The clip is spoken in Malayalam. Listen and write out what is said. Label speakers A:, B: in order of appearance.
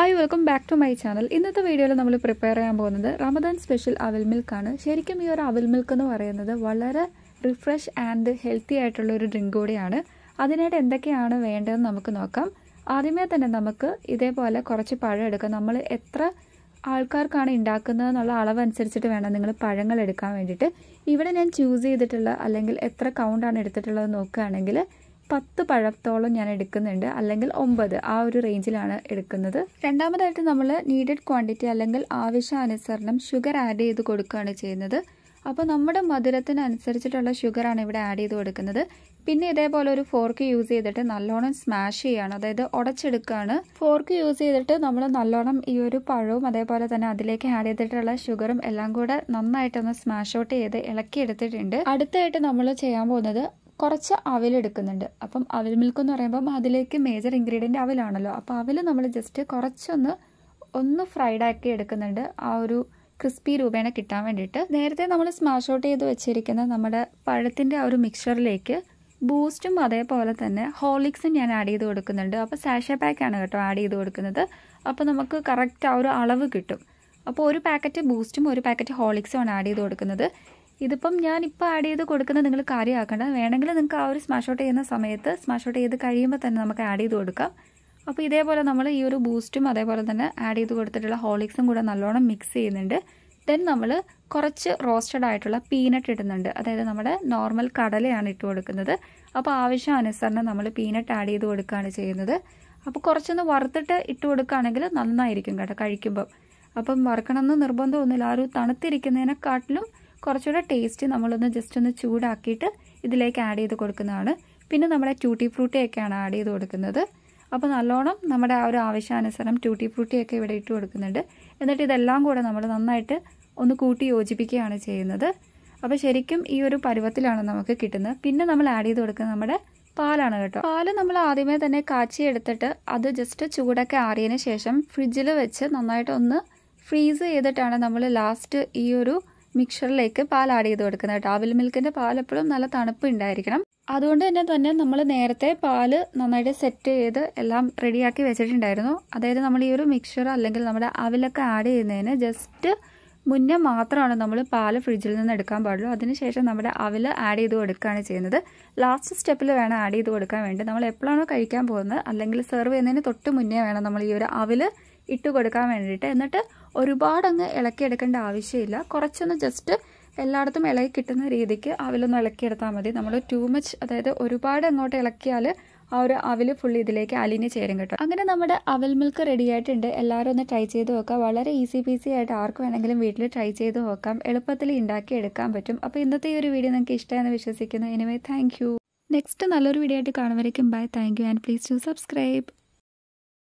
A: hi welcome back to my channel ഇന്നത്തെ വീഡിയോയിൽ നമ്മൾ പ്രിപ്പയർ ചെയ്യാൻ പോകുന്നത് റമദാൻ സ്പെഷ്യൽ അവൽ മിൽക്കാണ് ശരിക്കും ഈ ഒരു അവൽ മിൽക്ക് എന്ന് പറയുന്നത് വളരെ റിഫ്രഷ് ആൻഡ് ഹെൽത്തി ആയിട്ടുള്ള ഒരു ഡ്രിങ്ക് കൂടിയാണ് അതിനായിട്ട് എന്തൊക്കെയാണ് വേണ്ടതെന്ന് നമുക്ക് നോക്കാം ആദ്യമേ തന്നെ നമുക്ക് ഇതേപോലെ കുറച്ച് പഴം എടുക്കാം നമ്മൾ എത്ര ആൾക്കാർക്കാണ് ഉണ്ടാക്കുന്നത് അളവ് അളവനുസരിച്ചിട്ട് വേണം നിങ്ങൾ പഴങ്ങൾ എടുക്കാൻ വേണ്ടിയിട്ട് ഇവിടെ ഞാൻ ചൂസ് ചെയ്തിട്ടുള്ള അല്ലെങ്കിൽ എത്ര കൗണ്ടാണ് എടുത്തിട്ടുള്ളത് നോക്കുകയാണെങ്കിൽ പത്ത് പഴത്തോളം ഞാൻ എടുക്കുന്നുണ്ട് അല്ലെങ്കിൽ ഒമ്പത് ആ ഒരു റേഞ്ചിലാണ് എടുക്കുന്നത് രണ്ടാമതായിട്ട് നമ്മൾ നീഡഡ് ക്വാണ്ടിറ്റി അല്ലെങ്കിൽ ആവശ്യാനുസരണം ഷുഗർ ആഡ് ചെയ്ത് കൊടുക്കുകയാണ് ചെയ്യുന്നത് അപ്പോൾ നമ്മുടെ മധുരത്തിനനുസരിച്ചിട്ടുള്ള ഷുഗറാണ് ഇവിടെ ആഡ് ചെയ്ത് കൊടുക്കുന്നത് പിന്നെ ഇതേപോലെ ഒരു ഫോർക്ക് യൂസ് ചെയ്തിട്ട് നല്ലോണം സ്മാഷ് ചെയ്യുകയാണ് അതായത് ഉടച്ചെടുക്കുകയാണ് ഫോർക്ക് യൂസ് ചെയ്തിട്ട് നമ്മൾ നല്ലോണം ഈ ഒരു പഴവും അതേപോലെ തന്നെ അതിലേക്ക് ആഡ് ചെയ്തിട്ടുള്ള ഷുഗറും എല്ലാം കൂടെ നന്നായിട്ടൊന്ന് സ്മാഷ് ഔട്ട് ചെയ്ത് ഇളക്കി എടുത്തിട്ടുണ്ട് അടുത്തായിട്ട് നമ്മൾ ചെയ്യാൻ പോകുന്നത് കുറച്ച് അവിലെടുക്കുന്നുണ്ട് അപ്പം അവിൽ മിൽക്ക് എന്ന് പറയുമ്പം അതിലേക്ക് മേജർ ഇൻഗ്രീഡിയൻ്റ് അവിലാണല്ലോ അപ്പോൾ അവൽ നമ്മൾ ജസ്റ്റ് കുറച്ചൊന്ന് ഒന്ന് ഫ്രൈഡ് ആക്കി എടുക്കുന്നുണ്ട് ആ ഒരു ക്രിസ്പി രൂപേണ കിട്ടാൻ വേണ്ടിയിട്ട് നേരത്തെ നമ്മൾ സ്മാഷ് ഔട്ട് ചെയ്ത് വെച്ചിരിക്കുന്ന നമ്മുടെ പഴത്തിൻ്റെ ആ ഒരു മിക്സറിലേക്ക് ബൂസ്റ്റും അതേപോലെ തന്നെ ഹോളിക്സും ഞാൻ ആഡ് ചെയ്ത് കൊടുക്കുന്നുണ്ട് അപ്പോൾ സാഷ പാക്കാണ് കേട്ടോ ആഡ് ചെയ്ത് കൊടുക്കുന്നത് അപ്പോൾ നമുക്ക് കറക്റ്റ് ആ ഒരു അളവ് കിട്ടും അപ്പോൾ ഒരു പാക്കറ്റ് ബൂസ്റ്റും ഒരു പാക്കറ്റ് ഹോളിക്സും ആണ് ആഡ് ചെയ്ത് കൊടുക്കുന്നത് ഇതിപ്പം ഞാനിപ്പോൾ ആഡ് ചെയ്ത് കൊടുക്കുന്നത് നിങ്ങൾ കാര്യമാക്കേണ്ട വേണമെങ്കിൽ നിങ്ങൾക്ക് ആ ഒരു സ്മാഷ് ഔട്ട് ചെയ്യുന്ന സമയത്ത് സ്മാഷ് ഔട്ട് ചെയ്ത് കഴിയുമ്പോൾ തന്നെ നമുക്ക് ആഡ് ചെയ്ത് കൊടുക്കാം അപ്പോൾ ഇതേപോലെ നമ്മൾ ഈ ഒരു ബൂസ്റ്റും അതേപോലെ തന്നെ ആഡ് ചെയ്ത് കൊടുത്തിട്ടുള്ള ഹോളിക്സും കൂടെ നല്ലോണം മിക്സ് ചെയ്യുന്നുണ്ട് ദെൻ നമ്മൾ കുറച്ച് റോസ്റ്റഡ് ആയിട്ടുള്ള പീനട്ട് ഇടുന്നുണ്ട് അതായത് നമ്മുടെ നോർമൽ കടലയാണ് ഇട്ട് കൊടുക്കുന്നത് അപ്പോൾ ആവശ്യാനുസരണം നമ്മൾ പീനട്ട് ആഡ് ചെയ്ത് കൊടുക്കുകയാണ് ചെയ്യുന്നത് അപ്പോൾ കുറച്ചൊന്ന് വറുത്തിട്ട് ഇട്ട് കൊടുക്കുകയാണെങ്കിൽ നന്നായിരിക്കും കേട്ടോ കഴിക്കുമ്പം അപ്പം വറുക്കണമെന്ന് നിർബന്ധമൊന്നുമില്ല ആ ഒരു തണുത്തിരിക്കുന്നതിനെക്കാട്ടിലും കുറച്ചുകൂടെ ടേസ്റ്റ് നമ്മളൊന്ന് ജസ്റ്റ് ഒന്ന് ചൂടാക്കിയിട്ട് ഇതിലേക്ക് ആഡ് ചെയ്ത് കൊടുക്കുന്നതാണ് പിന്നെ നമ്മുടെ ട്യൂട്ടി ഫ്രൂട്ടിയൊക്കെയാണ് ആഡ് ചെയ്ത് കൊടുക്കുന്നത് അപ്പോൾ നല്ലോണം നമ്മുടെ ആ ഒരു ആവശ്യാനുസരണം ട്യൂട്ടി ഫ്രൂട്ടിയൊക്കെ ഇവിടെ ഇട്ട് കൊടുക്കുന്നുണ്ട് എന്നിട്ട് ഇതെല്ലാം കൂടെ നമ്മൾ നന്നായിട്ട് ഒന്ന് കൂട്ടി യോജിപ്പിക്കുകയാണ് ചെയ്യുന്നത് അപ്പോൾ ശരിക്കും ഈ ഒരു പരുവത്തിലാണ് നമുക്ക് കിട്ടുന്നത് പിന്നെ നമ്മൾ ആഡ് ചെയ്ത് കൊടുക്കുന്നത് നമ്മുടെ പാലാണ് കേട്ടോ പാല് നമ്മൾ ആദ്യമേ തന്നെ കാച്ചി എടുത്തിട്ട് അത് ജസ്റ്റ് ചൂടൊക്കെ ആറിയതിന് ശേഷം ഫ്രിഡ്ജിൽ വെച്ച് നന്നായിട്ട് ഒന്ന് ഫ്രീസ് ചെയ്തിട്ടാണ് നമ്മൾ ലാസ്റ്റ് ഈ ഒരു മിക്സറിലേക്ക് പാൽ ആഡ് ചെയ്ത് കൊടുക്കുന്നത് കേട്ടോ അവിൽ മിൽക്കിൻ്റെ പാൽ എപ്പോഴും നല്ല തണുപ്പ് ഉണ്ടായിരിക്കണം അതുകൊണ്ട് തന്നെ തന്നെ നമ്മൾ നേരത്തെ പാൽ നന്നായിട്ട് സെറ്റ് ചെയ്ത് എല്ലാം റെഡിയാക്കി വെച്ചിട്ടുണ്ടായിരുന്നു അതായത് നമ്മൾ ഈ ഒരു മിക്സർ അല്ലെങ്കിൽ നമ്മുടെ അവിലൊക്കെ ആഡ് ചെയ്യുന്നതിന് ജസ്റ്റ് മുന്നേ മാത്രമാണ് നമ്മൾ പാൽ ഫ്രിഡ്ജിൽ നിന്ന് എടുക്കാൻ പാടുള്ളൂ അതിനുശേഷം നമ്മുടെ അവിൽ ആഡ് ചെയ്ത് കൊടുക്കുകയാണ് ചെയ്യുന്നത് ലാസ്റ്റ് സ്റ്റെപ്പിൽ വേണം ആഡ് ചെയ്ത് കൊടുക്കാൻ വേണ്ടി നമ്മൾ എപ്പോഴാണോ കഴിക്കാൻ പോകുന്നത് അല്ലെങ്കിൽ സെർവ് ചെയ്യുന്നതിന് തൊട്ട് മുന്നേ വേണം നമ്മൾ ഈ ഒരു അവിൽ ഇട്ട് കൊടുക്കാൻ വേണ്ടിയിട്ട് എന്നിട്ട് ഒരുപാടങ്ങ് എടുക്കേണ്ട ആവശ്യമില്ല കുറച്ചൊന്ന് ജസ്റ്റ് എല്ലായിടത്തും ഇളകി കിട്ടുന്ന രീതിക്ക് അവിലൊന്ന് ഇളക്കിയെടുത്താൽ മതി നമ്മൾ ടൂ മച്ച് അതായത് ഒരുപാട് അങ്ങോട്ട് ഇളക്കിയാൽ ആ ഒരു അവിൽ ഫുൾ ഇതിലേക്ക് അലിഞ്ഞ് ചേരും കേട്ടോ അങ്ങനെ നമ്മുടെ അവൽ മിൽക്ക് റെഡി ആയിട്ടുണ്ട് എല്ലാവരും ഒന്ന് ട്രൈ ചെയ്ത് നോക്കുക വളരെ ഈസി പീസി ആയിട്ട് ആർക്ക് വേണമെങ്കിലും വീട്ടിൽ ട്രൈ ചെയ്ത് നോക്കാം എളുപ്പത്തിൽ ഉണ്ടാക്കി എടുക്കാൻ പറ്റും അപ്പോൾ ഇന്നത്തെ ഈ ഒരു വീഡിയോ നിങ്ങൾക്ക് ഇഷ്ടമായെന്ന് വിശ്വസിക്കുന്നു എനിവേ താങ്ക് നെക്സ്റ്റ് നല്ലൊരു വീഡിയോ ആയിട്ട് കാണുമ്പോഴേക്കും bye thank you and please to subscribe